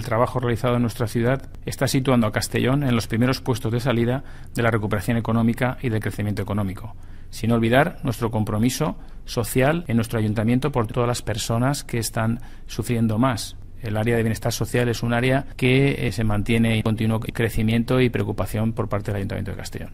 El trabajo realizado en nuestra ciudad está situando a Castellón en los primeros puestos de salida de la recuperación económica y del crecimiento económico, sin olvidar nuestro compromiso social en nuestro ayuntamiento por todas las personas que están sufriendo más, el área de bienestar social es un área que eh, se mantiene en continuo crecimiento y preocupación por parte del Ayuntamiento de Castellón.